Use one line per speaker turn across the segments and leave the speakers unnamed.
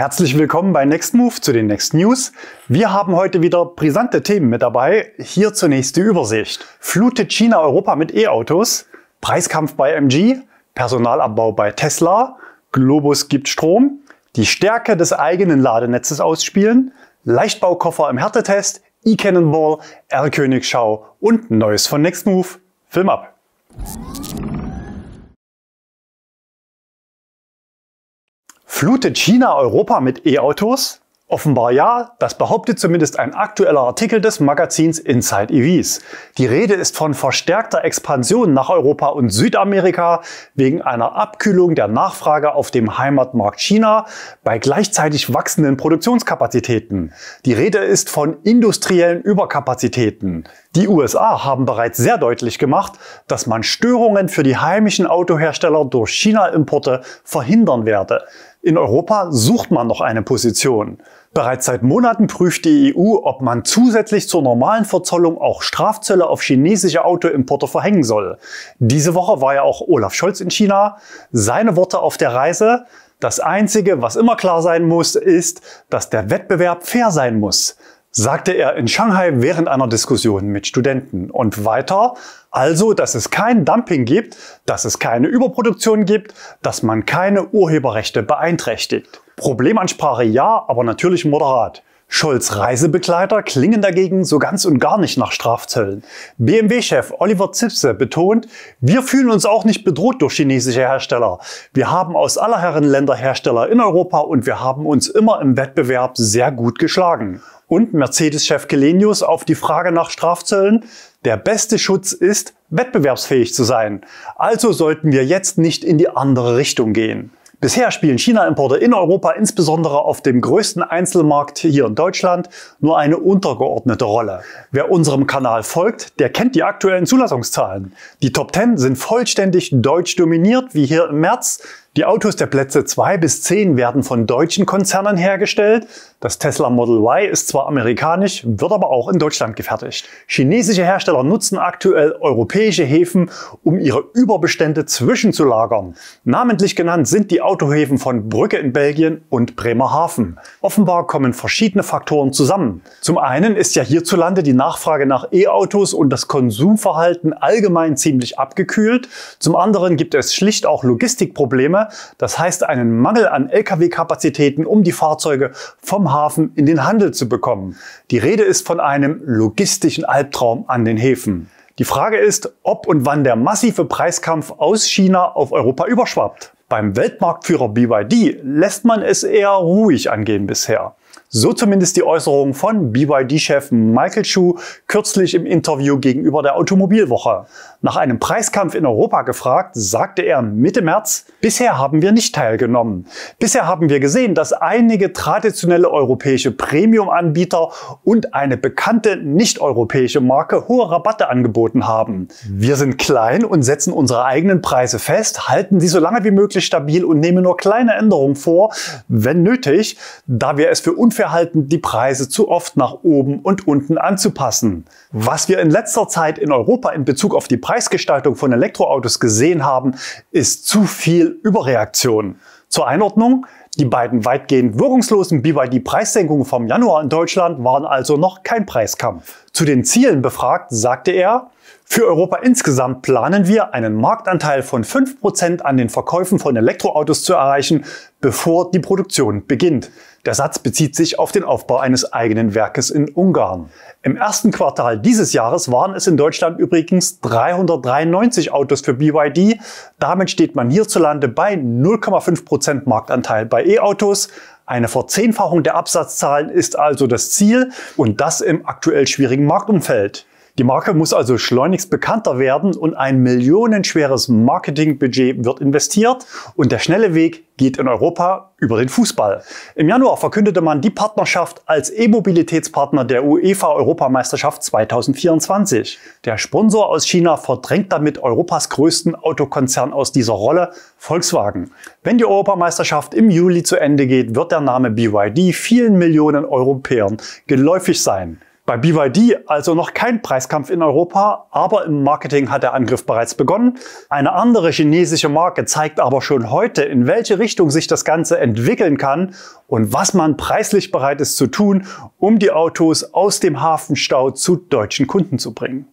Herzlich willkommen bei Next Move zu den Next News. Wir haben heute wieder brisante Themen mit dabei. Hier zunächst die Übersicht. Flutet China Europa mit E-Autos? Preiskampf bei MG? Personalabbau bei Tesla? Globus gibt Strom? Die Stärke des eigenen Ladenetzes ausspielen? Leichtbaukoffer im Härtetest? E-Cannonball? R-Königschau? Und Neues von Next Move? Film ab! Flutet China Europa mit E-Autos? Offenbar ja, das behauptet zumindest ein aktueller Artikel des Magazins Inside EVs. Die Rede ist von verstärkter Expansion nach Europa und Südamerika wegen einer Abkühlung der Nachfrage auf dem Heimatmarkt China bei gleichzeitig wachsenden Produktionskapazitäten. Die Rede ist von industriellen Überkapazitäten. Die USA haben bereits sehr deutlich gemacht, dass man Störungen für die heimischen Autohersteller durch China-Importe verhindern werde. In Europa sucht man noch eine Position. Bereits seit Monaten prüft die EU, ob man zusätzlich zur normalen Verzollung auch Strafzölle auf chinesische Autoimporte verhängen soll. Diese Woche war ja auch Olaf Scholz in China. Seine Worte auf der Reise, das Einzige, was immer klar sein muss, ist, dass der Wettbewerb fair sein muss sagte er in Shanghai während einer Diskussion mit Studenten. Und weiter, also, dass es kein Dumping gibt, dass es keine Überproduktion gibt, dass man keine Urheberrechte beeinträchtigt. Problemansprache ja, aber natürlich moderat. Scholz Reisebegleiter klingen dagegen so ganz und gar nicht nach Strafzöllen. BMW-Chef Oliver Zipse betont, wir fühlen uns auch nicht bedroht durch chinesische Hersteller. Wir haben aus aller Herren Länder Hersteller in Europa und wir haben uns immer im Wettbewerb sehr gut geschlagen. Und Mercedes-Chef Gelenius auf die Frage nach Strafzöllen, der beste Schutz ist, wettbewerbsfähig zu sein. Also sollten wir jetzt nicht in die andere Richtung gehen. Bisher spielen China-Importe in Europa, insbesondere auf dem größten Einzelmarkt hier in Deutschland, nur eine untergeordnete Rolle. Wer unserem Kanal folgt, der kennt die aktuellen Zulassungszahlen. Die Top 10 sind vollständig deutsch dominiert, wie hier im März. Die Autos der Plätze 2 bis 10 werden von deutschen Konzernen hergestellt. Das Tesla Model Y ist zwar amerikanisch, wird aber auch in Deutschland gefertigt. Chinesische Hersteller nutzen aktuell europäische Häfen, um ihre Überbestände zwischenzulagern. Namentlich genannt sind die Autohäfen von Brücke in Belgien und Bremerhaven. Offenbar kommen verschiedene Faktoren zusammen. Zum einen ist ja hierzulande die Nachfrage nach E-Autos und das Konsumverhalten allgemein ziemlich abgekühlt. Zum anderen gibt es schlicht auch Logistikprobleme Probleme. Das heißt einen Mangel an Lkw-Kapazitäten, um die Fahrzeuge vom Hafen in den Handel zu bekommen. Die Rede ist von einem logistischen Albtraum an den Häfen. Die Frage ist, ob und wann der massive Preiskampf aus China auf Europa überschwappt. Beim Weltmarktführer BYD lässt man es eher ruhig angehen bisher. So zumindest die Äußerung von BYD-Chef Michael Shu kürzlich im Interview gegenüber der Automobilwoche. Nach einem Preiskampf in Europa gefragt, sagte er Mitte März, bisher haben wir nicht teilgenommen. Bisher haben wir gesehen, dass einige traditionelle europäische Premium-Anbieter und eine bekannte nicht-europäische Marke hohe Rabatte angeboten haben. Wir sind klein und setzen unsere eigenen Preise fest, halten sie so lange wie möglich stabil und nehmen nur kleine Änderungen vor, wenn nötig, da wir es für unfair Fehlverhalten, die Preise zu oft nach oben und unten anzupassen. Was wir in letzter Zeit in Europa in Bezug auf die Preisgestaltung von Elektroautos gesehen haben, ist zu viel Überreaktion. Zur Einordnung, die beiden weitgehend wirkungslosen BYD-Preissenkungen vom Januar in Deutschland waren also noch kein Preiskampf. Zu den Zielen befragt, sagte er, für Europa insgesamt planen wir, einen Marktanteil von 5% an den Verkäufen von Elektroautos zu erreichen, bevor die Produktion beginnt. Der Satz bezieht sich auf den Aufbau eines eigenen Werkes in Ungarn. Im ersten Quartal dieses Jahres waren es in Deutschland übrigens 393 Autos für BYD. Damit steht man hierzulande bei 0,5% Marktanteil bei E-Autos. Eine Verzehnfachung der Absatzzahlen ist also das Ziel und das im aktuell schwierigen Marktumfeld. Die Marke muss also schleunigst bekannter werden und ein millionenschweres Marketingbudget wird investiert und der schnelle Weg geht in Europa über den Fußball. Im Januar verkündete man die Partnerschaft als E-Mobilitätspartner der UEFA Europameisterschaft 2024. Der Sponsor aus China verdrängt damit Europas größten Autokonzern aus dieser Rolle, Volkswagen. Wenn die Europameisterschaft im Juli zu Ende geht, wird der Name BYD vielen Millionen Europäern geläufig sein. Bei BYD also noch kein Preiskampf in Europa, aber im Marketing hat der Angriff bereits begonnen. Eine andere chinesische Marke zeigt aber schon heute, in welche Richtung sich das Ganze entwickeln kann und was man preislich bereit ist zu tun, um die Autos aus dem Hafenstau zu deutschen Kunden zu bringen.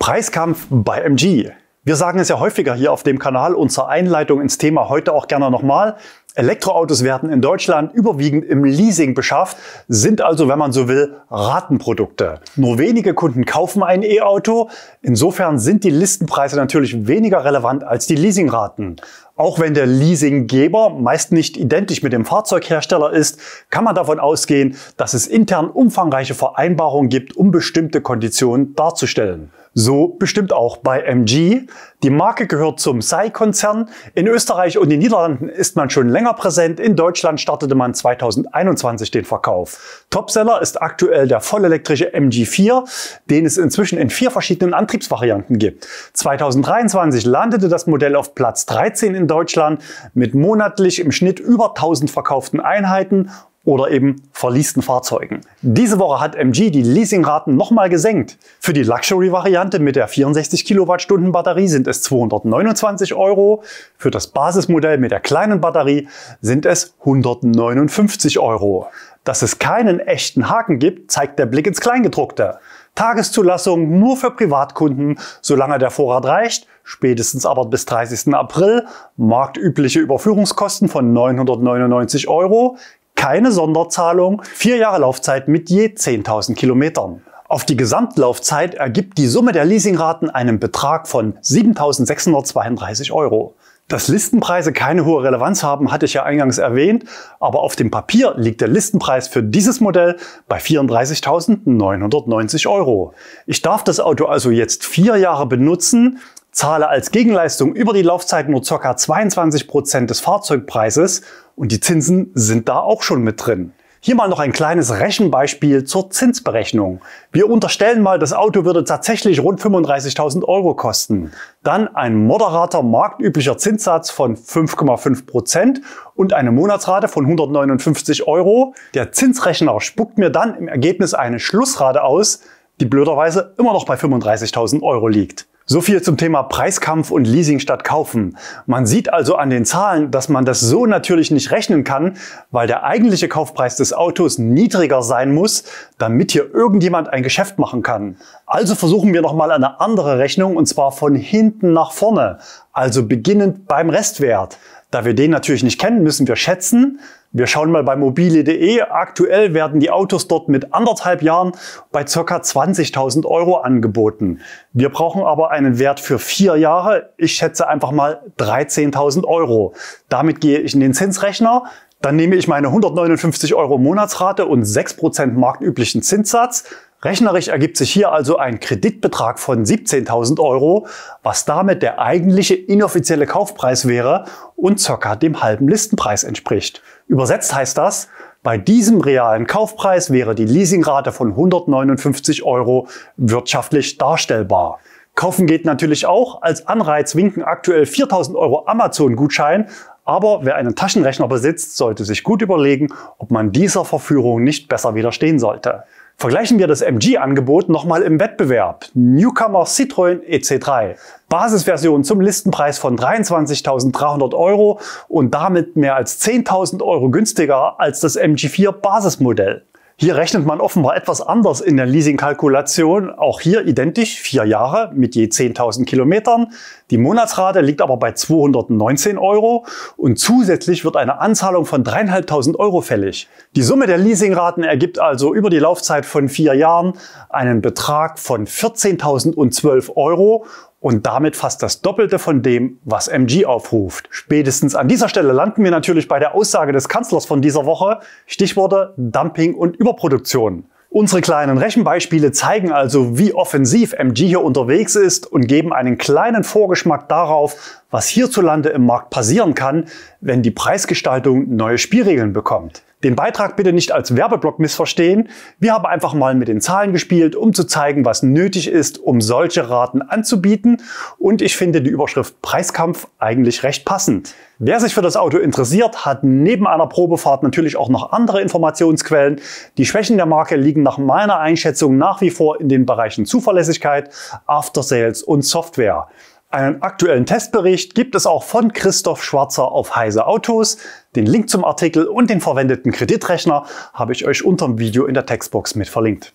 Preiskampf bei MG. Wir sagen es ja häufiger hier auf dem Kanal, unsere Einleitung ins Thema heute auch gerne nochmal. Elektroautos werden in Deutschland überwiegend im Leasing beschafft, sind also, wenn man so will, Ratenprodukte. Nur wenige Kunden kaufen ein E-Auto. Insofern sind die Listenpreise natürlich weniger relevant als die Leasingraten. Auch wenn der Leasinggeber meist nicht identisch mit dem Fahrzeughersteller ist, kann man davon ausgehen, dass es intern umfangreiche Vereinbarungen gibt, um bestimmte Konditionen darzustellen. So bestimmt auch bei MG. Die Marke gehört zum SAI-Konzern. In Österreich und den Niederlanden ist man schon länger präsent. In Deutschland startete man 2021 den Verkauf. Topseller ist aktuell der vollelektrische MG4, den es inzwischen in vier verschiedenen Antriebsvarianten gibt. 2023 landete das Modell auf Platz 13 in Deutschland mit monatlich im Schnitt über 1000 verkauften Einheiten oder eben verliesten Fahrzeugen. Diese Woche hat MG die Leasingraten nochmal gesenkt. Für die Luxury-Variante mit der 64 Kilowattstunden Batterie sind es 229 Euro, für das Basismodell mit der kleinen Batterie sind es 159 Euro. Dass es keinen echten Haken gibt, zeigt der Blick ins Kleingedruckte. Tageszulassung nur für Privatkunden, solange der Vorrat reicht, spätestens aber bis 30. April, marktübliche Überführungskosten von 999 Euro, keine Sonderzahlung, vier Jahre Laufzeit mit je 10.000 Kilometern. Auf die Gesamtlaufzeit ergibt die Summe der Leasingraten einen Betrag von 7.632 Euro. Dass Listenpreise keine hohe Relevanz haben, hatte ich ja eingangs erwähnt, aber auf dem Papier liegt der Listenpreis für dieses Modell bei 34.990 Euro. Ich darf das Auto also jetzt vier Jahre benutzen, zahle als Gegenleistung über die Laufzeit nur ca. 22% Prozent des Fahrzeugpreises und die Zinsen sind da auch schon mit drin. Hier mal noch ein kleines Rechenbeispiel zur Zinsberechnung. Wir unterstellen mal, das Auto würde tatsächlich rund 35.000 Euro kosten. Dann ein moderater marktüblicher Zinssatz von 5,5% Prozent und eine Monatsrate von 159 Euro. Der Zinsrechner spuckt mir dann im Ergebnis eine Schlussrate aus, die blöderweise immer noch bei 35.000 Euro liegt. So viel zum Thema Preiskampf und Leasing statt Kaufen. Man sieht also an den Zahlen, dass man das so natürlich nicht rechnen kann, weil der eigentliche Kaufpreis des Autos niedriger sein muss, damit hier irgendjemand ein Geschäft machen kann. Also versuchen wir nochmal eine andere Rechnung und zwar von hinten nach vorne, also beginnend beim Restwert. Da wir den natürlich nicht kennen, müssen wir schätzen, wir schauen mal bei mobile.de. Aktuell werden die Autos dort mit anderthalb Jahren bei circa 20.000 Euro angeboten. Wir brauchen aber einen Wert für vier Jahre. Ich schätze einfach mal 13.000 Euro. Damit gehe ich in den Zinsrechner. Dann nehme ich meine 159 Euro Monatsrate und 6% marktüblichen Zinssatz. Rechnerisch ergibt sich hier also ein Kreditbetrag von 17.000 Euro, was damit der eigentliche inoffizielle Kaufpreis wäre und circa dem halben Listenpreis entspricht. Übersetzt heißt das, bei diesem realen Kaufpreis wäre die Leasingrate von 159 Euro wirtschaftlich darstellbar. Kaufen geht natürlich auch. Als Anreiz winken aktuell 4000 Euro Amazon-Gutschein. Aber wer einen Taschenrechner besitzt, sollte sich gut überlegen, ob man dieser Verführung nicht besser widerstehen sollte. Vergleichen wir das MG-Angebot nochmal im Wettbewerb. Newcomer Citroën EC3. Basisversion zum Listenpreis von 23.300 Euro und damit mehr als 10.000 Euro günstiger als das MG4 Basismodell. Hier rechnet man offenbar etwas anders in der Leasingkalkulation. Auch hier identisch, vier Jahre mit je 10.000 Kilometern. Die Monatsrate liegt aber bei 219 Euro und zusätzlich wird eine Anzahlung von 3.500 Euro fällig. Die Summe der Leasingraten ergibt also über die Laufzeit von vier Jahren einen Betrag von 14.012 Euro und damit fast das Doppelte von dem, was MG aufruft. Spätestens an dieser Stelle landen wir natürlich bei der Aussage des Kanzlers von dieser Woche, Stichworte Dumping und Überproduktion. Unsere kleinen Rechenbeispiele zeigen also, wie offensiv MG hier unterwegs ist und geben einen kleinen Vorgeschmack darauf, was hierzulande im Markt passieren kann, wenn die Preisgestaltung neue Spielregeln bekommt. Den Beitrag bitte nicht als Werbeblock missverstehen. Wir haben einfach mal mit den Zahlen gespielt, um zu zeigen, was nötig ist, um solche Raten anzubieten. Und ich finde die Überschrift Preiskampf eigentlich recht passend. Wer sich für das Auto interessiert, hat neben einer Probefahrt natürlich auch noch andere Informationsquellen. Die Schwächen der Marke liegen nach meiner Einschätzung nach wie vor in den Bereichen Zuverlässigkeit, After Sales und Software. Einen aktuellen Testbericht gibt es auch von Christoph Schwarzer auf Heise Autos. Den Link zum Artikel und den verwendeten Kreditrechner habe ich euch unter dem Video in der Textbox mit verlinkt.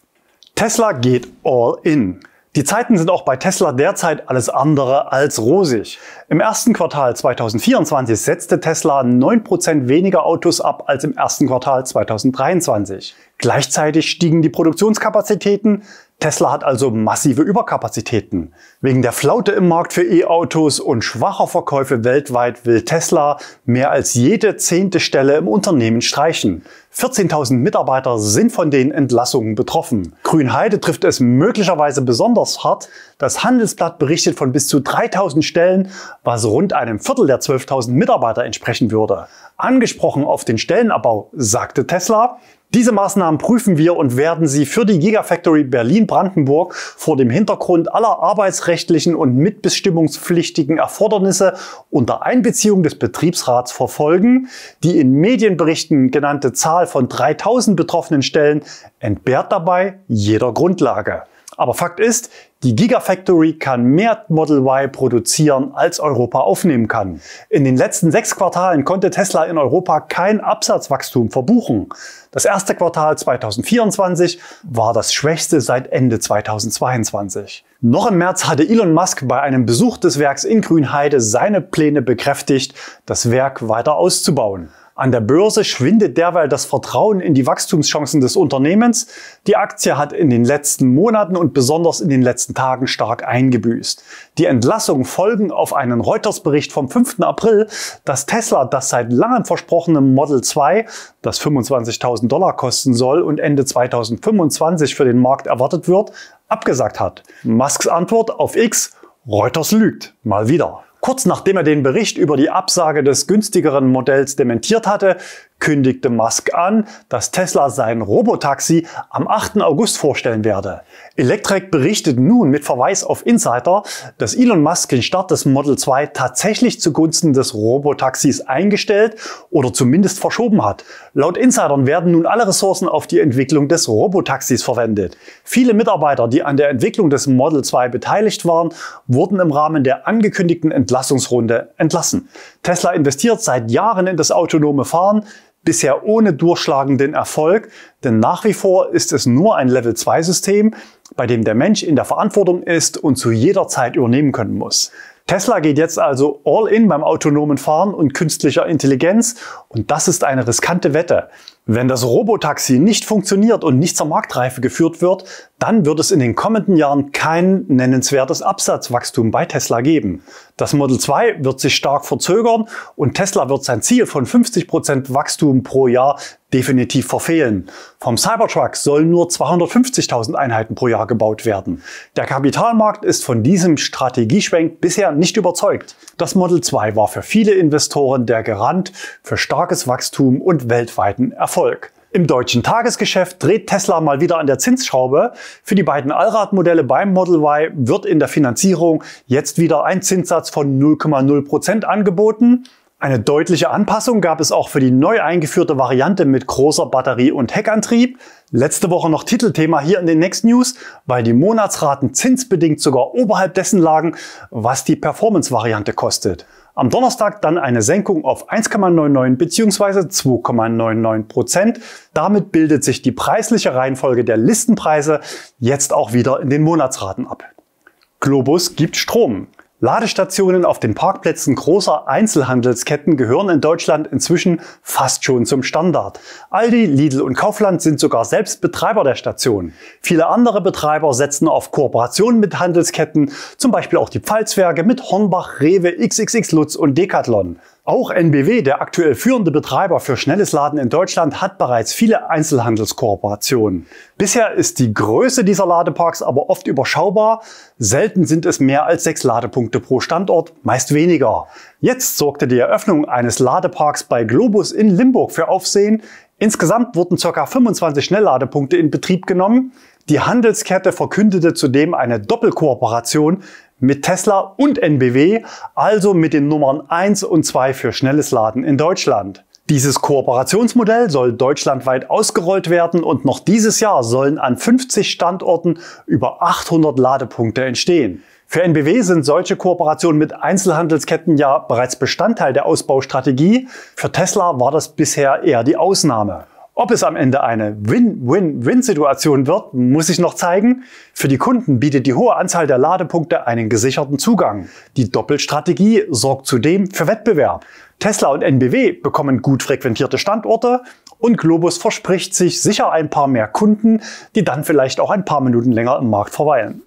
Tesla geht all in. Die Zeiten sind auch bei Tesla derzeit alles andere als rosig. Im ersten Quartal 2024 setzte Tesla 9% weniger Autos ab als im ersten Quartal 2023. Gleichzeitig stiegen die Produktionskapazitäten, Tesla hat also massive Überkapazitäten. Wegen der Flaute im Markt für E-Autos und schwacher Verkäufe weltweit will Tesla mehr als jede zehnte Stelle im Unternehmen streichen. 14.000 Mitarbeiter sind von den Entlassungen betroffen. Grünheide trifft es möglicherweise besonders hart. Das Handelsblatt berichtet von bis zu 3.000 Stellen, was rund einem Viertel der 12.000 Mitarbeiter entsprechen würde. Angesprochen auf den Stellenabbau sagte Tesla, diese Maßnahmen prüfen wir und werden sie für die Gigafactory Berlin-Brandenburg vor dem Hintergrund aller arbeitsrechtlichen und mitbestimmungspflichtigen Erfordernisse unter Einbeziehung des Betriebsrats verfolgen. Die in Medienberichten genannte Zahl von 3000 betroffenen Stellen entbehrt dabei jeder Grundlage. Aber Fakt ist, die Gigafactory kann mehr Model Y produzieren, als Europa aufnehmen kann. In den letzten sechs Quartalen konnte Tesla in Europa kein Absatzwachstum verbuchen. Das erste Quartal 2024 war das schwächste seit Ende 2022. Noch im März hatte Elon Musk bei einem Besuch des Werks in Grünheide seine Pläne bekräftigt, das Werk weiter auszubauen. An der Börse schwindet derweil das Vertrauen in die Wachstumschancen des Unternehmens. Die Aktie hat in den letzten Monaten und besonders in den letzten Tagen stark eingebüßt. Die Entlassungen folgen auf einen Reuters-Bericht vom 5. April, dass Tesla das seit langem versprochene Model 2, das 25.000 Dollar kosten soll und Ende 2025 für den Markt erwartet wird, abgesagt hat. Musks Antwort auf X, Reuters lügt. Mal wieder. Kurz nachdem er den Bericht über die Absage des günstigeren Modells dementiert hatte, kündigte Musk an, dass Tesla sein Robotaxi am 8. August vorstellen werde. Electrek berichtet nun mit Verweis auf Insider, dass Elon Musk den Start des Model 2 tatsächlich zugunsten des Robotaxis eingestellt oder zumindest verschoben hat. Laut Insidern werden nun alle Ressourcen auf die Entwicklung des Robotaxis verwendet. Viele Mitarbeiter, die an der Entwicklung des Model 2 beteiligt waren, wurden im Rahmen der angekündigten Entlassungsrunde entlassen. Tesla investiert seit Jahren in das autonome Fahren bisher ohne durchschlagenden Erfolg, denn nach wie vor ist es nur ein Level-2-System, bei dem der Mensch in der Verantwortung ist und zu jeder Zeit übernehmen können muss. Tesla geht jetzt also all in beim autonomen Fahren und künstlicher Intelligenz und das ist eine riskante Wette. Wenn das Robotaxi nicht funktioniert und nicht zur Marktreife geführt wird, dann wird es in den kommenden Jahren kein nennenswertes Absatzwachstum bei Tesla geben. Das Model 2 wird sich stark verzögern und Tesla wird sein Ziel von 50% Wachstum pro Jahr definitiv verfehlen. Vom Cybertruck sollen nur 250.000 Einheiten pro Jahr gebaut werden. Der Kapitalmarkt ist von diesem Strategieschwenk bisher nicht überzeugt. Das Model 2 war für viele Investoren der Garant für starkes Wachstum und weltweiten Erfolg. Im deutschen Tagesgeschäft dreht Tesla mal wieder an der Zinsschraube. Für die beiden Allradmodelle beim Model Y wird in der Finanzierung jetzt wieder ein Zinssatz von 0,0% Prozent angeboten. Eine deutliche Anpassung gab es auch für die neu eingeführte Variante mit großer Batterie und Heckantrieb. Letzte Woche noch Titelthema hier in den Next News, weil die Monatsraten zinsbedingt sogar oberhalb dessen lagen, was die Performance-Variante kostet. Am Donnerstag dann eine Senkung auf 1,99 bzw. 2,99 Prozent. Damit bildet sich die preisliche Reihenfolge der Listenpreise jetzt auch wieder in den Monatsraten ab. Globus gibt Strom. Ladestationen auf den Parkplätzen großer Einzelhandelsketten gehören in Deutschland inzwischen fast schon zum Standard. Aldi, Lidl und Kaufland sind sogar selbst Betreiber der Stationen. Viele andere Betreiber setzen auf Kooperationen mit Handelsketten, zum Beispiel auch die Pfalzwerke mit Hornbach, Rewe, XXX Lutz und Decathlon. Auch NBW, der aktuell führende Betreiber für schnelles Laden in Deutschland, hat bereits viele Einzelhandelskooperationen. Bisher ist die Größe dieser Ladeparks aber oft überschaubar. Selten sind es mehr als sechs Ladepunkte pro Standort, meist weniger. Jetzt sorgte die Eröffnung eines Ladeparks bei Globus in Limburg für Aufsehen. Insgesamt wurden ca. 25 Schnellladepunkte in Betrieb genommen. Die Handelskette verkündete zudem eine Doppelkooperation mit Tesla und NBW, also mit den Nummern 1 und 2 für schnelles Laden in Deutschland. Dieses Kooperationsmodell soll deutschlandweit ausgerollt werden und noch dieses Jahr sollen an 50 Standorten über 800 Ladepunkte entstehen. Für NBW sind solche Kooperationen mit Einzelhandelsketten ja bereits Bestandteil der Ausbaustrategie. Für Tesla war das bisher eher die Ausnahme. Ob es am Ende eine Win-Win-Win-Situation wird, muss ich noch zeigen. Für die Kunden bietet die hohe Anzahl der Ladepunkte einen gesicherten Zugang. Die Doppelstrategie sorgt zudem für Wettbewerb. Tesla und NBW bekommen gut frequentierte Standorte und Globus verspricht sich sicher ein paar mehr Kunden, die dann vielleicht auch ein paar Minuten länger im Markt verweilen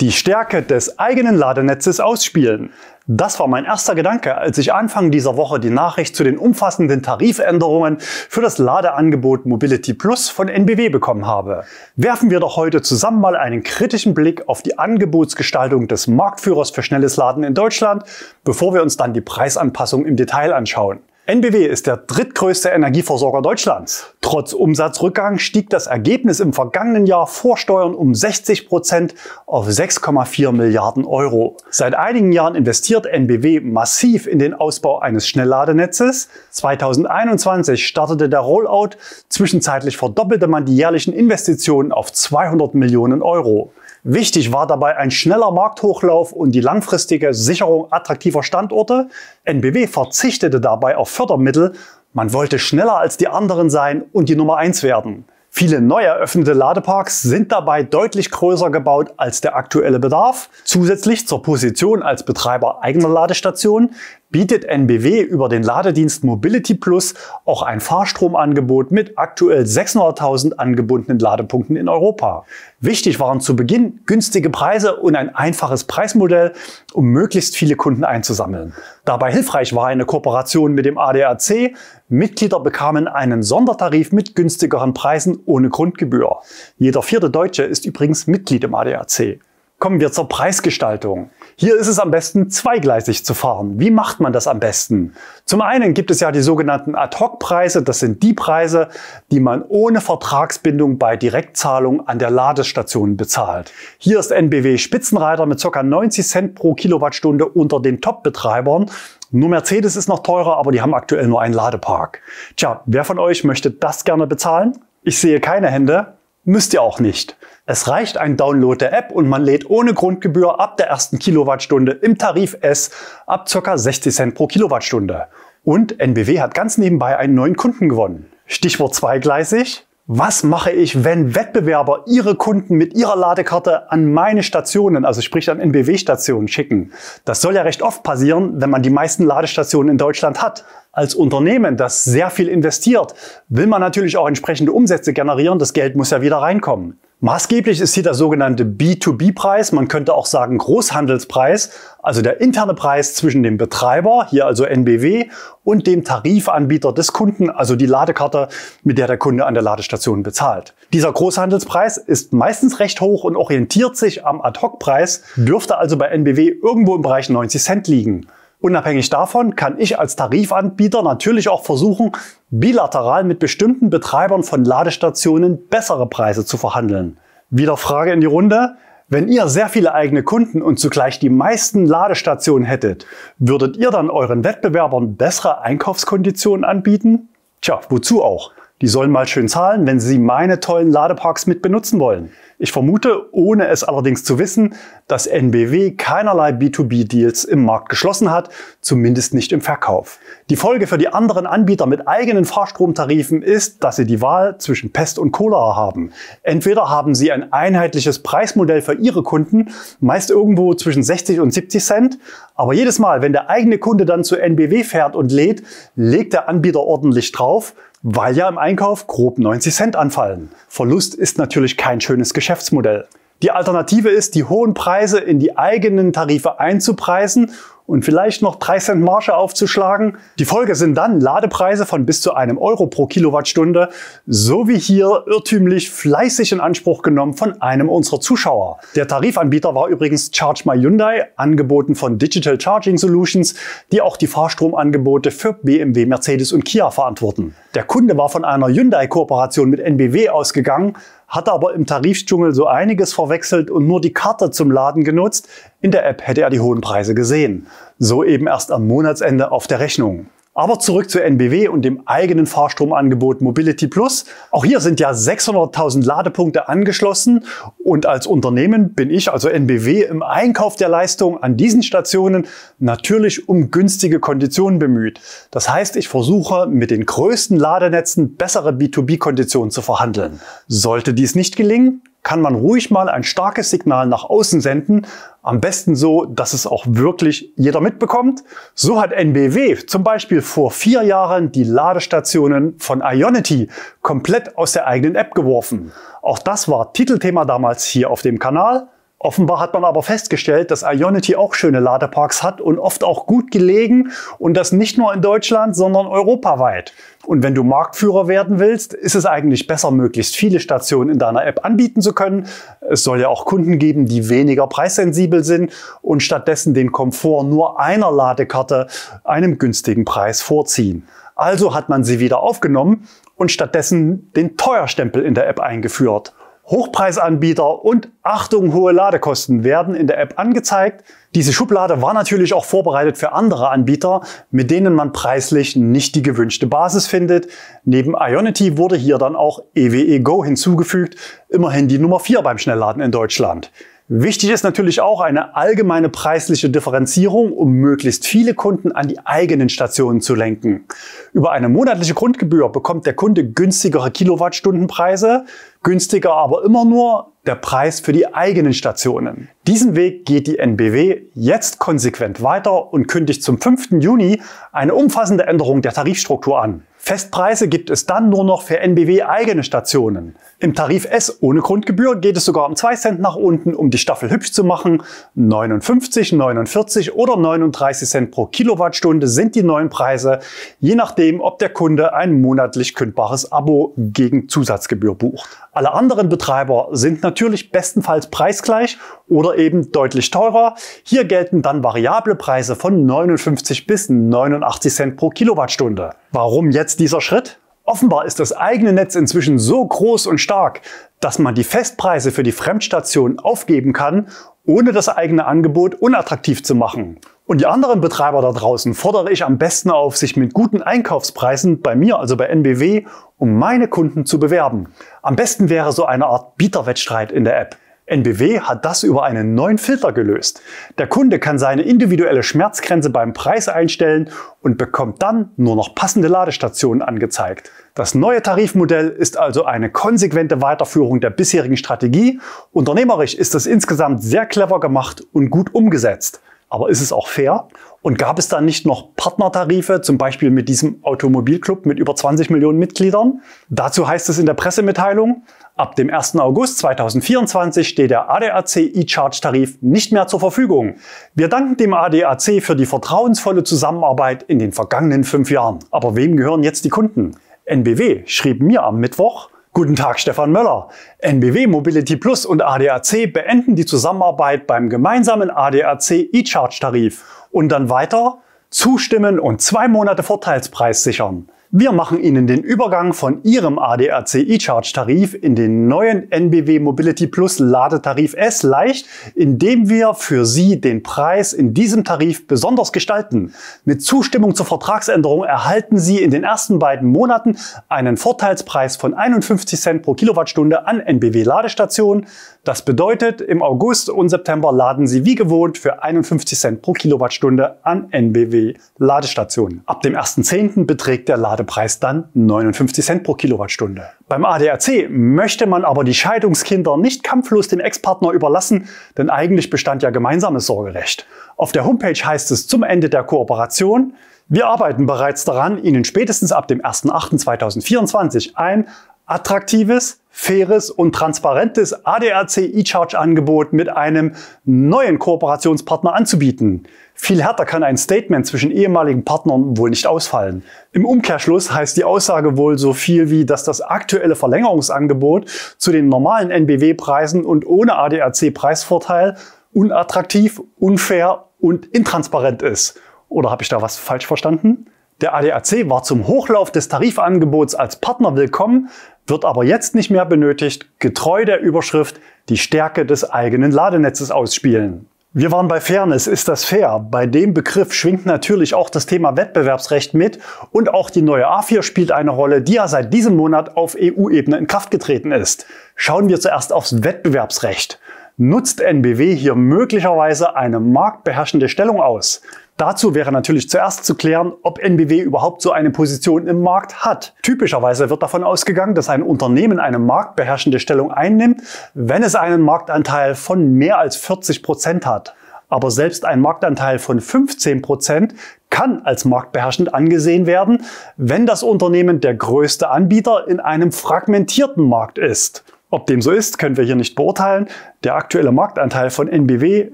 die Stärke des eigenen Ladenetzes ausspielen. Das war mein erster Gedanke, als ich Anfang dieser Woche die Nachricht zu den umfassenden Tarifänderungen für das Ladeangebot Mobility Plus von NBW bekommen habe. Werfen wir doch heute zusammen mal einen kritischen Blick auf die Angebotsgestaltung des Marktführers für schnelles Laden in Deutschland, bevor wir uns dann die Preisanpassung im Detail anschauen. NBW ist der drittgrößte Energieversorger Deutschlands. Trotz Umsatzrückgang stieg das Ergebnis im vergangenen Jahr vor Steuern um 60 Prozent auf 6,4 Milliarden Euro. Seit einigen Jahren investiert NBW massiv in den Ausbau eines Schnellladenetzes. 2021 startete der Rollout. Zwischenzeitlich verdoppelte man die jährlichen Investitionen auf 200 Millionen Euro. Wichtig war dabei ein schneller Markthochlauf und die langfristige Sicherung attraktiver Standorte. NBW verzichtete dabei auf Fördermittel. Man wollte schneller als die anderen sein und die Nummer 1 werden. Viele neu eröffnete Ladeparks sind dabei deutlich größer gebaut als der aktuelle Bedarf. Zusätzlich zur Position als Betreiber eigener Ladestationen bietet NBW über den Ladedienst Mobility Plus auch ein Fahrstromangebot mit aktuell 600.000 angebundenen Ladepunkten in Europa. Wichtig waren zu Beginn günstige Preise und ein einfaches Preismodell, um möglichst viele Kunden einzusammeln. Dabei hilfreich war eine Kooperation mit dem ADAC. Mitglieder bekamen einen Sondertarif mit günstigeren Preisen ohne Grundgebühr. Jeder vierte Deutsche ist übrigens Mitglied im ADAC. Kommen wir zur Preisgestaltung. Hier ist es am besten, zweigleisig zu fahren. Wie macht man das am besten? Zum einen gibt es ja die sogenannten Ad-Hoc-Preise. Das sind die Preise, die man ohne Vertragsbindung bei Direktzahlung an der Ladestation bezahlt. Hier ist NBW Spitzenreiter mit ca. 90 Cent pro Kilowattstunde unter den Top-Betreibern. Nur Mercedes ist noch teurer, aber die haben aktuell nur einen Ladepark. Tja, wer von euch möchte das gerne bezahlen? Ich sehe keine Hände. Müsst ihr auch nicht. Es reicht ein Download der App und man lädt ohne Grundgebühr ab der ersten Kilowattstunde im Tarif S ab ca. 60 Cent pro Kilowattstunde. Und NBW hat ganz nebenbei einen neuen Kunden gewonnen. Stichwort zweigleisig. Was mache ich, wenn Wettbewerber ihre Kunden mit ihrer Ladekarte an meine Stationen, also sprich an NBW-Stationen schicken? Das soll ja recht oft passieren, wenn man die meisten Ladestationen in Deutschland hat als Unternehmen, das sehr viel investiert, will man natürlich auch entsprechende Umsätze generieren. Das Geld muss ja wieder reinkommen. Maßgeblich ist hier der sogenannte B2B-Preis, man könnte auch sagen Großhandelspreis, also der interne Preis zwischen dem Betreiber, hier also NBW, und dem Tarifanbieter des Kunden, also die Ladekarte, mit der der Kunde an der Ladestation bezahlt. Dieser Großhandelspreis ist meistens recht hoch und orientiert sich am Ad-Hoc-Preis, dürfte also bei NBW irgendwo im Bereich 90 Cent liegen. Unabhängig davon kann ich als Tarifanbieter natürlich auch versuchen, bilateral mit bestimmten Betreibern von Ladestationen bessere Preise zu verhandeln. Wieder Frage in die Runde. Wenn ihr sehr viele eigene Kunden und zugleich die meisten Ladestationen hättet, würdet ihr dann euren Wettbewerbern bessere Einkaufskonditionen anbieten? Tja, wozu auch? Die sollen mal schön zahlen, wenn sie meine tollen Ladeparks mit benutzen wollen. Ich vermute, ohne es allerdings zu wissen, dass NBW keinerlei B2B-Deals im Markt geschlossen hat, zumindest nicht im Verkauf. Die Folge für die anderen Anbieter mit eigenen Fahrstromtarifen ist, dass sie die Wahl zwischen Pest und Cholera haben. Entweder haben sie ein einheitliches Preismodell für ihre Kunden, meist irgendwo zwischen 60 und 70 Cent, aber jedes Mal, wenn der eigene Kunde dann zu NBW fährt und lädt, legt der Anbieter ordentlich drauf, weil ja im Einkauf grob 90 Cent anfallen. Verlust ist natürlich kein schönes Geschäftsmodell. Die Alternative ist, die hohen Preise in die eigenen Tarife einzupreisen und vielleicht noch 3 Cent Marge aufzuschlagen. Die Folge sind dann Ladepreise von bis zu einem Euro pro Kilowattstunde, so wie hier irrtümlich fleißig in Anspruch genommen von einem unserer Zuschauer. Der Tarifanbieter war übrigens Charge My Hyundai, angeboten von Digital Charging Solutions, die auch die Fahrstromangebote für BMW, Mercedes und Kia verantworten. Der Kunde war von einer Hyundai-Kooperation mit NBW ausgegangen, hatte aber im Tarifdschungel so einiges verwechselt und nur die Karte zum Laden genutzt, in der App hätte er die hohen Preise gesehen. So eben erst am Monatsende auf der Rechnung. Aber zurück zu NBW und dem eigenen Fahrstromangebot Mobility Plus. Auch hier sind ja 600.000 Ladepunkte angeschlossen und als Unternehmen bin ich, also NBW, im Einkauf der Leistung an diesen Stationen natürlich um günstige Konditionen bemüht. Das heißt, ich versuche mit den größten Ladenetzen bessere B2B-Konditionen zu verhandeln. Sollte dies nicht gelingen, kann man ruhig mal ein starkes Signal nach außen senden. Am besten so, dass es auch wirklich jeder mitbekommt. So hat NBW zum Beispiel vor vier Jahren die Ladestationen von Ionity komplett aus der eigenen App geworfen. Auch das war Titelthema damals hier auf dem Kanal. Offenbar hat man aber festgestellt, dass Ionity auch schöne Ladeparks hat und oft auch gut gelegen und das nicht nur in Deutschland, sondern europaweit. Und wenn du Marktführer werden willst, ist es eigentlich besser, möglichst viele Stationen in deiner App anbieten zu können. Es soll ja auch Kunden geben, die weniger preissensibel sind und stattdessen den Komfort nur einer Ladekarte einem günstigen Preis vorziehen. Also hat man sie wieder aufgenommen und stattdessen den Teuerstempel in der App eingeführt. Hochpreisanbieter und Achtung, hohe Ladekosten werden in der App angezeigt. Diese Schublade war natürlich auch vorbereitet für andere Anbieter, mit denen man preislich nicht die gewünschte Basis findet. Neben Ionity wurde hier dann auch EWE e Go hinzugefügt, immerhin die Nummer 4 beim Schnellladen in Deutschland. Wichtig ist natürlich auch eine allgemeine preisliche Differenzierung, um möglichst viele Kunden an die eigenen Stationen zu lenken. Über eine monatliche Grundgebühr bekommt der Kunde günstigere Kilowattstundenpreise, günstiger aber immer nur der Preis für die eigenen Stationen. Diesen Weg geht die NBW jetzt konsequent weiter und kündigt zum 5. Juni eine umfassende Änderung der Tarifstruktur an. Festpreise gibt es dann nur noch für NBW eigene Stationen. Im Tarif S ohne Grundgebühr geht es sogar um 2 Cent nach unten, um die Staffel hübsch zu machen. 59, 49 oder 39 Cent pro Kilowattstunde sind die neuen Preise, je nachdem, ob der Kunde ein monatlich kündbares Abo gegen Zusatzgebühr bucht. Alle anderen Betreiber sind natürlich bestenfalls preisgleich oder eben deutlich teurer. Hier gelten dann variable Preise von 59 bis 89 Cent pro Kilowattstunde. Warum jetzt dieser Schritt? Offenbar ist das eigene Netz inzwischen so groß und stark, dass man die Festpreise für die Fremdstation aufgeben kann, ohne das eigene Angebot unattraktiv zu machen. Und die anderen Betreiber da draußen fordere ich am besten auf, sich mit guten Einkaufspreisen bei mir, also bei NBW, um meine Kunden zu bewerben. Am besten wäre so eine Art Bieterwettstreit in der App. NBW hat das über einen neuen Filter gelöst. Der Kunde kann seine individuelle Schmerzgrenze beim Preis einstellen und bekommt dann nur noch passende Ladestationen angezeigt. Das neue Tarifmodell ist also eine konsequente Weiterführung der bisherigen Strategie. Unternehmerisch ist es insgesamt sehr clever gemacht und gut umgesetzt. Aber ist es auch fair? Und gab es da nicht noch Partnertarife, zum Beispiel mit diesem Automobilclub mit über 20 Millionen Mitgliedern? Dazu heißt es in der Pressemitteilung, Ab dem 1. August 2024 steht der ADAC E-Charge-Tarif nicht mehr zur Verfügung. Wir danken dem ADAC für die vertrauensvolle Zusammenarbeit in den vergangenen fünf Jahren. Aber wem gehören jetzt die Kunden? NBW schrieb mir am Mittwoch, Guten Tag, Stefan Möller. NBW Mobility Plus und ADAC beenden die Zusammenarbeit beim gemeinsamen ADAC E-Charge-Tarif. Und dann weiter, zustimmen und zwei Monate Vorteilspreis sichern. Wir machen Ihnen den Übergang von Ihrem ADAC E-Charge-Tarif in den neuen NBW Mobility Plus Ladetarif S leicht, indem wir für Sie den Preis in diesem Tarif besonders gestalten. Mit Zustimmung zur Vertragsänderung erhalten Sie in den ersten beiden Monaten einen Vorteilspreis von 51 Cent pro Kilowattstunde an NBW Ladestationen, das bedeutet, im August und September laden Sie wie gewohnt für 51 Cent pro Kilowattstunde an NBW Ladestationen. Ab dem 1.10. beträgt der Ladepreis dann 59 Cent pro Kilowattstunde. Beim ADAC möchte man aber die Scheidungskinder nicht kampflos dem Ex-Partner überlassen, denn eigentlich bestand ja gemeinsames Sorgerecht. Auf der Homepage heißt es zum Ende der Kooperation, wir arbeiten bereits daran, Ihnen spätestens ab dem 1.8.2024 ein attraktives, faires und transparentes ADAC E-Charge-Angebot mit einem neuen Kooperationspartner anzubieten. Viel härter kann ein Statement zwischen ehemaligen Partnern wohl nicht ausfallen. Im Umkehrschluss heißt die Aussage wohl so viel wie, dass das aktuelle Verlängerungsangebot zu den normalen NBW-Preisen und ohne ADAC-Preisvorteil unattraktiv, unfair und intransparent ist. Oder habe ich da was falsch verstanden? Der ADAC war zum Hochlauf des Tarifangebots als Partner willkommen, wird aber jetzt nicht mehr benötigt, getreu der Überschrift die Stärke des eigenen Ladenetzes ausspielen. Wir waren bei Fairness. Ist das fair? Bei dem Begriff schwingt natürlich auch das Thema Wettbewerbsrecht mit und auch die neue A4 spielt eine Rolle, die ja seit diesem Monat auf EU-Ebene in Kraft getreten ist. Schauen wir zuerst aufs Wettbewerbsrecht. Nutzt NBW hier möglicherweise eine marktbeherrschende Stellung aus? Dazu wäre natürlich zuerst zu klären, ob NBW überhaupt so eine Position im Markt hat. Typischerweise wird davon ausgegangen, dass ein Unternehmen eine marktbeherrschende Stellung einnimmt, wenn es einen Marktanteil von mehr als 40 Prozent hat. Aber selbst ein Marktanteil von 15 Prozent kann als marktbeherrschend angesehen werden, wenn das Unternehmen der größte Anbieter in einem fragmentierten Markt ist. Ob dem so ist, können wir hier nicht beurteilen. Der aktuelle Marktanteil von NBW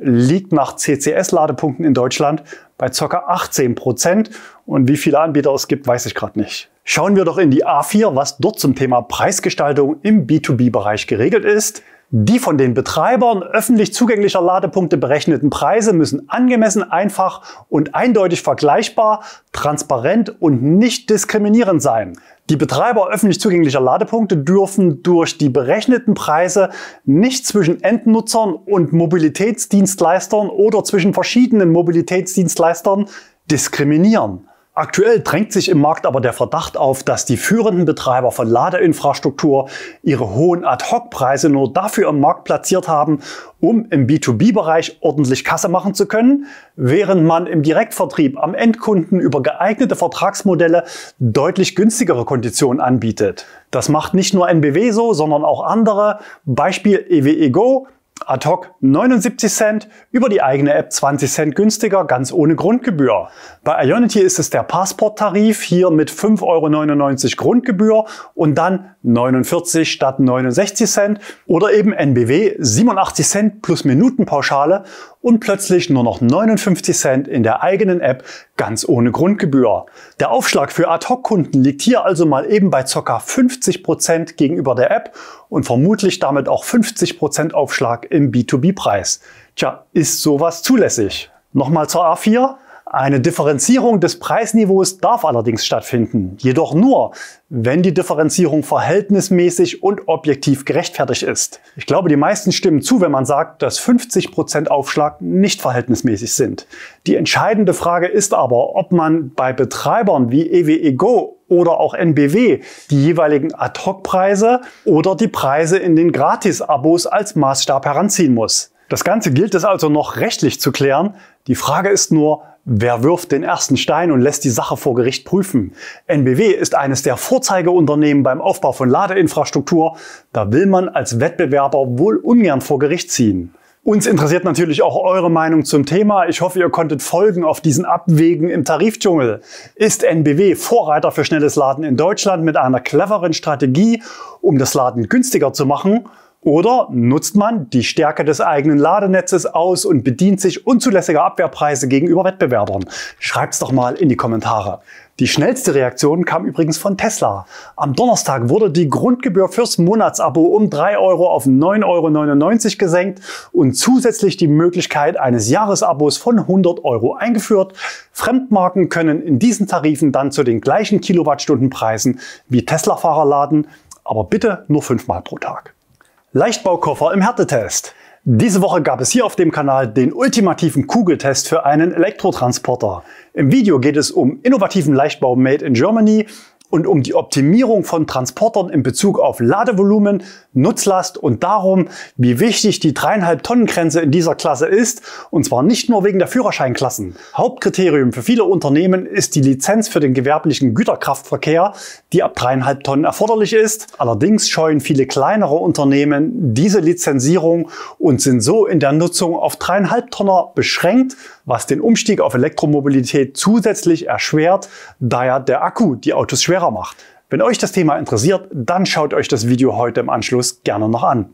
liegt nach CCS-Ladepunkten in Deutschland bei ca. 18 Prozent. Und wie viele Anbieter es gibt, weiß ich gerade nicht. Schauen wir doch in die A4, was dort zum Thema Preisgestaltung im B2B-Bereich geregelt ist. Die von den Betreibern öffentlich zugänglicher Ladepunkte berechneten Preise müssen angemessen, einfach und eindeutig vergleichbar, transparent und nicht diskriminierend sein. Die Betreiber öffentlich zugänglicher Ladepunkte dürfen durch die berechneten Preise nicht zwischen Endnutzern und Mobilitätsdienstleistern oder zwischen verschiedenen Mobilitätsdienstleistern diskriminieren. Aktuell drängt sich im Markt aber der Verdacht auf, dass die führenden Betreiber von Ladeinfrastruktur ihre hohen Ad-Hoc-Preise nur dafür im Markt platziert haben, um im B2B-Bereich ordentlich Kasse machen zu können, während man im Direktvertrieb am Endkunden über geeignete Vertragsmodelle deutlich günstigere Konditionen anbietet. Das macht nicht nur NBW so, sondern auch andere, Beispiel EWE e Go, Ad hoc 79 Cent, über die eigene App 20 Cent günstiger, ganz ohne Grundgebühr. Bei Ionity ist es der Passport-Tarif, hier mit 5,99 Euro Grundgebühr und dann 49 statt 69 Cent oder eben NBW 87 Cent plus Minutenpauschale und plötzlich nur noch 59 Cent in der eigenen App ganz ohne Grundgebühr. Der Aufschlag für Ad-Hoc-Kunden liegt hier also mal eben bei ca. 50% Prozent gegenüber der App und vermutlich damit auch 50% Prozent Aufschlag im B2B-Preis. Tja, ist sowas zulässig? Nochmal zur A4. Eine Differenzierung des Preisniveaus darf allerdings stattfinden, jedoch nur, wenn die Differenzierung verhältnismäßig und objektiv gerechtfertigt ist. Ich glaube, die meisten stimmen zu, wenn man sagt, dass 50% Prozent Aufschlag nicht verhältnismäßig sind. Die entscheidende Frage ist aber, ob man bei Betreibern wie EWE e Go oder auch NBW die jeweiligen Ad-Hoc-Preise oder die Preise in den Gratis-Abos als Maßstab heranziehen muss. Das Ganze gilt es also noch rechtlich zu klären. Die Frage ist nur, Wer wirft den ersten Stein und lässt die Sache vor Gericht prüfen? NBW ist eines der Vorzeigeunternehmen beim Aufbau von Ladeinfrastruktur. Da will man als Wettbewerber wohl ungern vor Gericht ziehen. Uns interessiert natürlich auch eure Meinung zum Thema. Ich hoffe, ihr konntet folgen auf diesen Abwägen im Tarifdschungel. Ist NBW Vorreiter für schnelles Laden in Deutschland mit einer cleveren Strategie, um das Laden günstiger zu machen? Oder nutzt man die Stärke des eigenen Ladenetzes aus und bedient sich unzulässiger Abwehrpreise gegenüber Wettbewerbern? Schreibt's doch mal in die Kommentare. Die schnellste Reaktion kam übrigens von Tesla. Am Donnerstag wurde die Grundgebühr fürs Monatsabo um 3 Euro auf 9,99 Euro gesenkt und zusätzlich die Möglichkeit eines Jahresabos von 100 Euro eingeführt. Fremdmarken können in diesen Tarifen dann zu den gleichen Kilowattstundenpreisen wie Tesla-Fahrer laden, aber bitte nur fünfmal pro Tag. Leichtbaukoffer im Härtetest. Diese Woche gab es hier auf dem Kanal den ultimativen Kugeltest für einen Elektrotransporter. Im Video geht es um innovativen Leichtbau made in Germany, und um die Optimierung von Transportern in Bezug auf Ladevolumen, Nutzlast und darum, wie wichtig die dreieinhalb Tonnen Grenze in dieser Klasse ist, und zwar nicht nur wegen der Führerscheinklassen. Hauptkriterium für viele Unternehmen ist die Lizenz für den gewerblichen Güterkraftverkehr, die ab dreieinhalb Tonnen erforderlich ist. Allerdings scheuen viele kleinere Unternehmen diese Lizenzierung und sind so in der Nutzung auf dreieinhalb Tonner beschränkt, was den Umstieg auf Elektromobilität zusätzlich erschwert, da ja der Akku die Autos schwerer macht. Wenn euch das Thema interessiert, dann schaut euch das Video heute im Anschluss gerne noch an.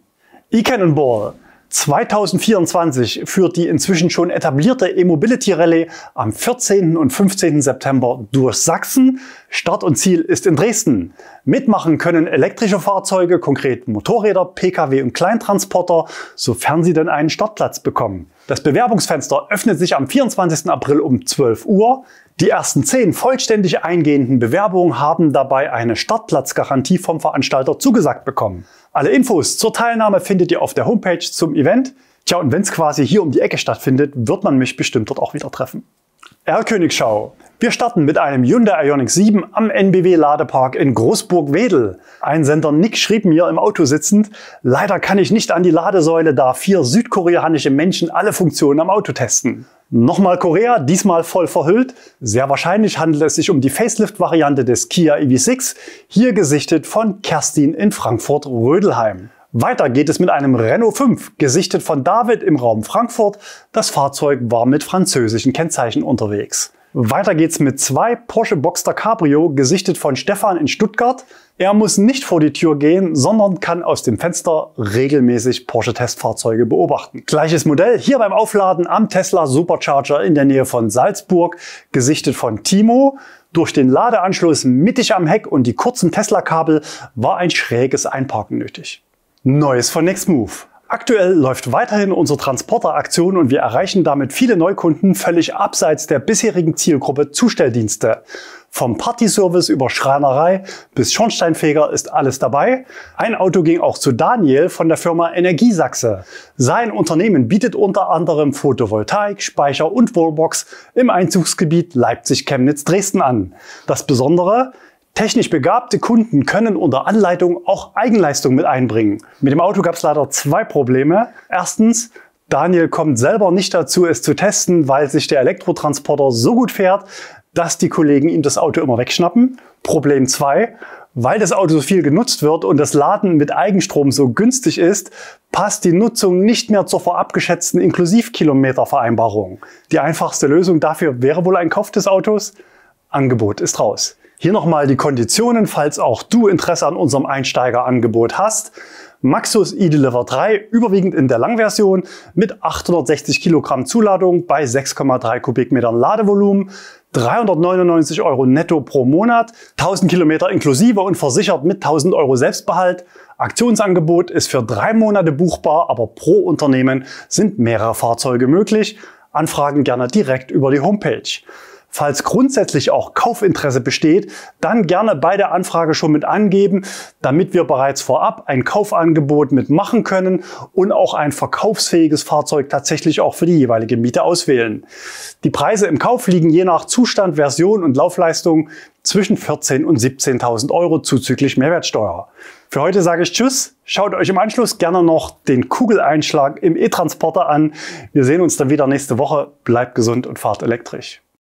E-Cannonball 2024 führt die inzwischen schon etablierte E-Mobility Rallye am 14. und 15. September durch Sachsen. Start und Ziel ist in Dresden. Mitmachen können elektrische Fahrzeuge, konkret Motorräder, Pkw und Kleintransporter, sofern sie denn einen Startplatz bekommen. Das Bewerbungsfenster öffnet sich am 24. April um 12 Uhr. Die ersten zehn vollständig eingehenden Bewerbungen haben dabei eine Startplatzgarantie vom Veranstalter zugesagt bekommen. Alle Infos zur Teilnahme findet ihr auf der Homepage zum Event. Tja, und wenn es quasi hier um die Ecke stattfindet, wird man mich bestimmt dort auch wieder treffen. R-Königschau. Wir starten mit einem Hyundai Ioniq 7 am NBW Ladepark in Großburg-Wedel. Ein Sender Nick schrieb mir im Auto sitzend, leider kann ich nicht an die Ladesäule, da vier südkoreanische Menschen alle Funktionen am Auto testen. Nochmal Korea, diesmal voll verhüllt. Sehr wahrscheinlich handelt es sich um die Facelift-Variante des Kia EV6, hier gesichtet von Kerstin in Frankfurt-Rödelheim. Weiter geht es mit einem Renault 5, gesichtet von David im Raum Frankfurt. Das Fahrzeug war mit französischen Kennzeichen unterwegs. Weiter geht's mit zwei Porsche Boxster Cabrio, gesichtet von Stefan in Stuttgart. Er muss nicht vor die Tür gehen, sondern kann aus dem Fenster regelmäßig Porsche-Testfahrzeuge beobachten. Gleiches Modell hier beim Aufladen am Tesla Supercharger in der Nähe von Salzburg, gesichtet von Timo. Durch den Ladeanschluss mittig am Heck und die kurzen Tesla-Kabel war ein schräges Einparken nötig. Neues von Nextmove. Aktuell läuft weiterhin unsere Transporteraktion und wir erreichen damit viele Neukunden völlig abseits der bisherigen Zielgruppe Zustelldienste. Vom Partyservice über Schreinerei bis Schornsteinfeger ist alles dabei. Ein Auto ging auch zu Daniel von der Firma Energiesachse. Sein Unternehmen bietet unter anderem Photovoltaik, Speicher und Wallbox im Einzugsgebiet Leipzig-Chemnitz-Dresden an. Das Besondere, Technisch begabte Kunden können unter Anleitung auch Eigenleistung mit einbringen. Mit dem Auto gab es leider zwei Probleme. Erstens, Daniel kommt selber nicht dazu, es zu testen, weil sich der Elektrotransporter so gut fährt, dass die Kollegen ihm das Auto immer wegschnappen. Problem zwei, weil das Auto so viel genutzt wird und das Laden mit Eigenstrom so günstig ist, passt die Nutzung nicht mehr zur vorab geschätzten Inklusivkilometervereinbarung. Die einfachste Lösung dafür wäre wohl ein Kauf des Autos. Angebot ist raus. Hier nochmal die Konditionen, falls auch du Interesse an unserem Einsteigerangebot hast. Maxus eDeliver 3, überwiegend in der Langversion, mit 860 Kilogramm Zuladung bei 6,3 Kubikmetern Ladevolumen, 399 Euro netto pro Monat, 1000 Kilometer inklusive und versichert mit 1000 Euro Selbstbehalt. Aktionsangebot ist für drei Monate buchbar, aber pro Unternehmen sind mehrere Fahrzeuge möglich. Anfragen gerne direkt über die Homepage. Falls grundsätzlich auch Kaufinteresse besteht, dann gerne bei der Anfrage schon mit angeben, damit wir bereits vorab ein Kaufangebot mitmachen können und auch ein verkaufsfähiges Fahrzeug tatsächlich auch für die jeweilige Miete auswählen. Die Preise im Kauf liegen je nach Zustand, Version und Laufleistung zwischen 14.000 und 17.000 Euro zuzüglich Mehrwertsteuer. Für heute sage ich Tschüss. Schaut euch im Anschluss gerne noch den Kugeleinschlag im E-Transporter an. Wir sehen uns dann wieder nächste Woche. Bleibt gesund und fahrt elektrisch.